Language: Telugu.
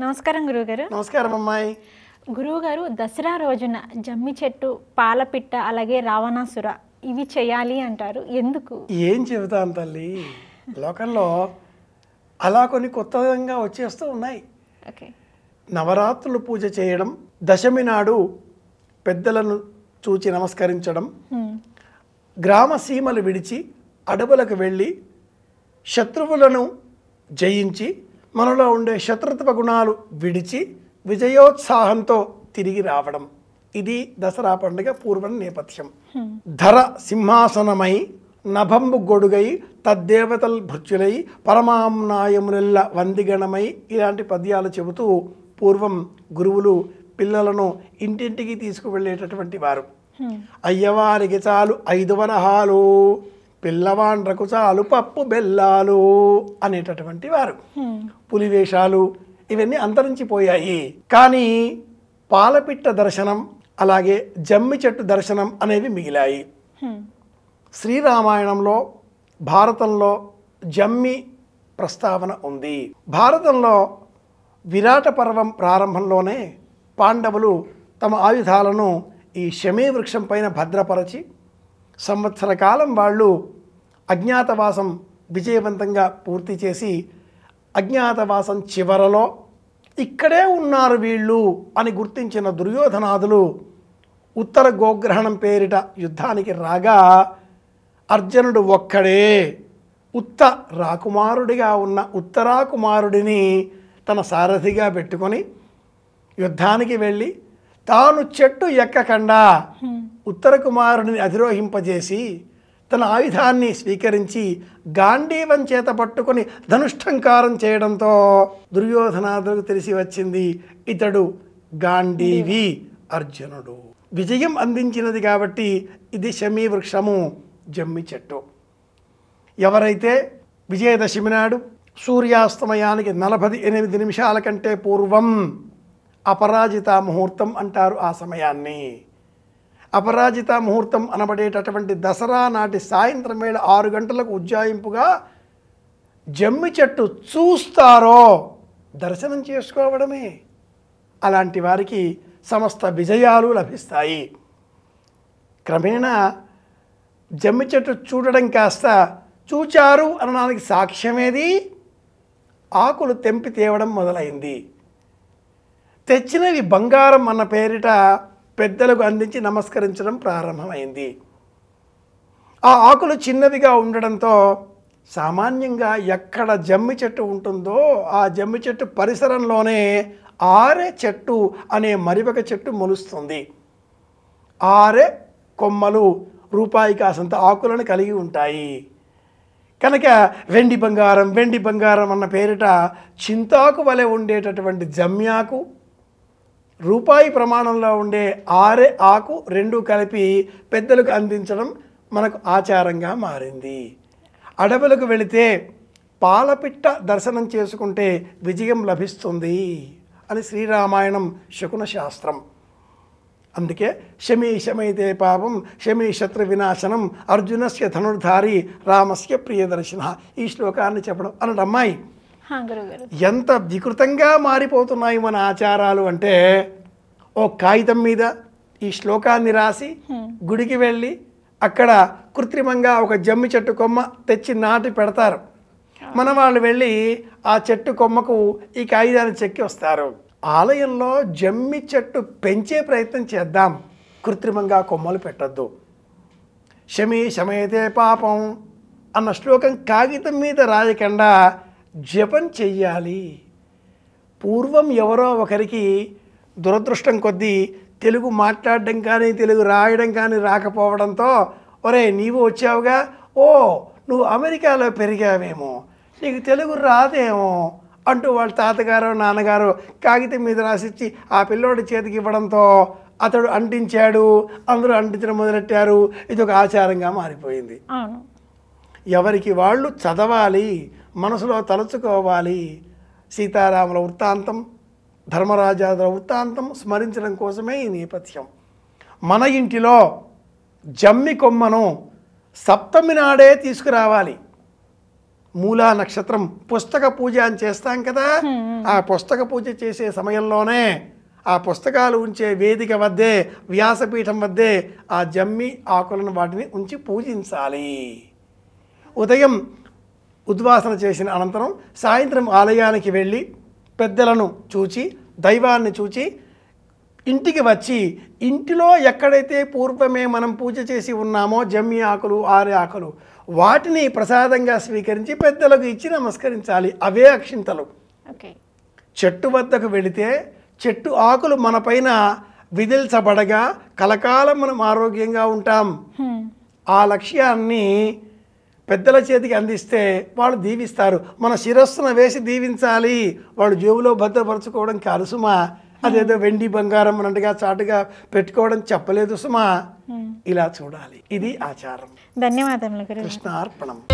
నమస్కారం గురువుగారు నమస్కారం అమ్మాయి గురువుగారు దసరా రోజున జమ్మి చెట్టు పాలపిట్ట అలాగే రావణాసుర ఇవి చేయాలి అంటారు ఎందుకు ఏం చెబుతాను తల్లి లోకంలో అలా కొన్ని కొత్తగా వచ్చేస్తూ ఉన్నాయి నవరాత్రులు పూజ చేయడం దశమి నాడు పెద్దలను చూచి నమస్కరించడం గ్రామ సీమలు విడిచి అడవులకు వెళ్ళి శత్రువులను జయించి మనలో ఉండే శత్రుత్వ గుణాలు విడిచి విజయోత్సాహంతో తిరిగి రావడం ఇది దసరా పండుగ పూర్వం నేపథ్యం ధర సింహాసనమై నభంబు గొడుగై తద్దేవతల్ భృత్యులై పరమాంనాయములెల్ల వందిగణమై ఇలాంటి పద్యాలు చెబుతూ పూర్వం గురువులు పిల్లలను ఇంటింటికి తీసుకువెళ్ళేటటువంటి వారు అయ్యవారికి చాలు ఐదు వరహాలు పిల్లవాండ్రకు చాలు పప్పు బెల్లాలు అనేటటువంటి వారు పులివేషాలు ఇవన్నీ అంతరించిపోయాయి కానీ పాలపిట్ట దర్శనం అలాగే జమ్మి చెట్టు దర్శనం అనేవి మిగిలాయి శ్రీరామాయణంలో భారతంలో జమ్మి ప్రస్తావన ఉంది భారతంలో విరాట పర్వం ప్రారంభంలోనే పాండవులు తమ ఆయుధాలను ఈ శమీ వృక్షం పైన భద్రపరచి సంవత్సర కాలం వాళ్ళు అజ్ఞాతవాసం విజయవంతంగా పూర్తి చేసి అజ్ఞాతవాసం చివరలో ఇక్కడే ఉన్నారు వీళ్ళు అని గుర్తించిన దుర్యోధనాథులు ఉత్తర గోగ్రహణం పేరిట యుద్ధానికి రాగా అర్జునుడు ఒక్కడే ఉత్త రాకుమారుడిగా ఉన్న ఉత్తరాకుమారుడిని తన సారథిగా పెట్టుకొని యుద్ధానికి వెళ్ళి తాను చెట్టు ఎక్కకుండా ఉత్తర కుమారుడిని అధిరోహింపజేసి తన ఆయుధాన్ని స్వీకరించి గాంధీవం చేత పట్టుకుని ధనుష్టంకారం చేయడంతో దుర్యోధనాథులకు తెలిసి వచ్చింది ఇతడు గాంధీవి అర్జునుడు విజయం అందించినది కాబట్టి ఇది శమీ వృక్షము జమ్మి చెట్టు ఎవరైతే విజయదశమి నాడు సూర్యాస్తమయానికి నలభై ఎనిమిది నిమిషాల కంటే పూర్వం అపరాజిత ముహూర్తం అంటారు ఆ సమయాన్ని అపరాజిత ముహూర్తం అనబడేటటువంటి దసరా నాటి సాయంత్రం వేళ ఆరు గంటలకు ఉజ్జాయింపుగా జమ్మి చెట్టు చూస్తారో దర్శనం చేసుకోవడమే అలాంటి వారికి సమస్త విజయాలు లభిస్తాయి క్రమేణా జమ్మి చెట్టు చూడడం కాస్త చూచారు అనడానికి సాక్ష్యమేది ఆకులు తెంపి తేవడం మొదలైంది తెచ్చినవి బంగారం అన్న పేరిట పెద్దలకు అందించి నమస్కరించడం ప్రారంభమైంది ఆ ఆకులు చిన్నవిగా ఉండడంతో సామాన్యంగా ఎక్కడ జమ్మి చెట్టు ఉంటుందో ఆ జమ్మి చెట్టు పరిసరంలోనే ఆరే చెట్టు అనే మరివక చెట్టు మొలుస్తుంది ఆరే కొమ్మలు రూపాయి కాసంత ఆకులను కలిగి ఉంటాయి కనుక వెండి బంగారం వెండి బంగారం అన్న పేరిట చింతాకు వలె ఉండేటటువంటి జమ్యాకు రూపాయి ప్రమాణంలో ఉండే ఆరే ఆకు రెండు కలిపి పెద్దలకు అందించడం మనకు ఆచారంగా మారింది అడవులకు వెళితే పాలపిట్ట దర్శనం చేసుకుంటే విజయం లభిస్తుంది అని శ్రీరామాయణం శకున శాస్త్రం అందుకే శమీ శమైతే పాపం శమీ శత్రు వినాశనం అర్జునస్య ధనుర్ధారి రామస్య ప్రియదర్శన ఈ శ్లోకాన్ని చెప్పడం అన్నాడు అమ్మాయి ఎంత వికృతంగా మారిపోతున్నాయి మన ఆచారాలు అంటే ఓ కాగితం మీద ఈ శ్లోకాన్ని రాసి గుడికి వెళ్ళి అక్కడ కృత్రిమంగా ఒక జమ్మి చెట్టు కొమ్మ తెచ్చి నాటి పెడతారు మన వాళ్ళు వెళ్ళి ఆ చెట్టు కొమ్మకు ఈ కాగితాన్ని చెక్కి వస్తారు ఆలయంలో జమ్మి చెట్టు పెంచే ప్రయత్నం చేద్దాం కృత్రిమంగా కొమ్మలు పెట్టద్దు శమీ శమయతే పాపం అన్న శ్లోకం కాగితం మీద రాయకుండా జపం చెయ్యాలి పూర్వం ఎవరో ఒకరికి దురదృష్టం కొద్దీ తెలుగు మాట్లాడడం కానీ తెలుగు రాయడం కానీ రాకపోవడంతో ఒరే నీవు వచ్చావుగా ఓ నువ్వు అమెరికాలో పెరిగావేమో నీకు తెలుగు రాదేమో అంటూ వాళ్ళ తాతగారు నాన్నగారు కాగితం మీద రాసిచ్చి ఆ పిల్లోడి చేతికి ఇవ్వడంతో అతడు అంటించాడు అందరూ అంటించడం మొదలెట్టారు ఇది ఒక ఆచారంగా మారిపోయింది ఎవరికి వాళ్ళు చదవాలి మనసులో తలుచుకోవాలి సీతారాముల వృత్తాంతం ధర్మరాజాదుల వృత్తాంతం స్మరించడం కోసమే ఈ నేపథ్యం మన ఇంటిలో జమ్మి కొమ్మను సప్తమి నాడే తీసుకురావాలి మూలా నక్షత్రం పుస్తక పూజ అని చేస్తాం కదా ఆ పుస్తక పూజ చేసే సమయంలోనే ఆ పుస్తకాలు ఉంచే వేదిక వద్దే వ్యాసపీఠం వద్దే ఆ జమ్మి ఆకులను వాటిని ఉంచి పూజించాలి ఉదయం ఉద్వాసన చేసిన అనంతరం సాయంత్రం ఆలయానికి వెళ్ళి పెద్దలను చూచి దైవాన్ని చూచి ఇంటికి వచ్చి ఇంటిలో ఎక్కడైతే పూర్వమే మనం పూజ చేసి ఉన్నామో జమ్మి ఆకులు ఆరి ఆకులు వాటిని ప్రసాదంగా స్వీకరించి పెద్దలకు ఇచ్చి నమస్కరించాలి అవే అక్షింతలు చెట్టు వద్దకు వెళితే చెట్టు ఆకులు మనపైన విదిల్చబడగా కలకాలం మనం ఆరోగ్యంగా ఉంటాం ఆ లక్ష్యాన్ని పెద్దల చేతికి అందిస్తే వాళ్ళు దీవిస్తారు మన శిరస్సున వేసి దీవించాలి వాళ్ళు జేబులో భద్రపరచుకోవడం కాదు సుమా అదేదో వెండి బంగారం అన్నట్టుగా చాటుగా పెట్టుకోవడం చెప్పలేదు సుమా ఇలా చూడాలి ఇది ఆచారం ధన్యవాదములు కృష్ణార్పణం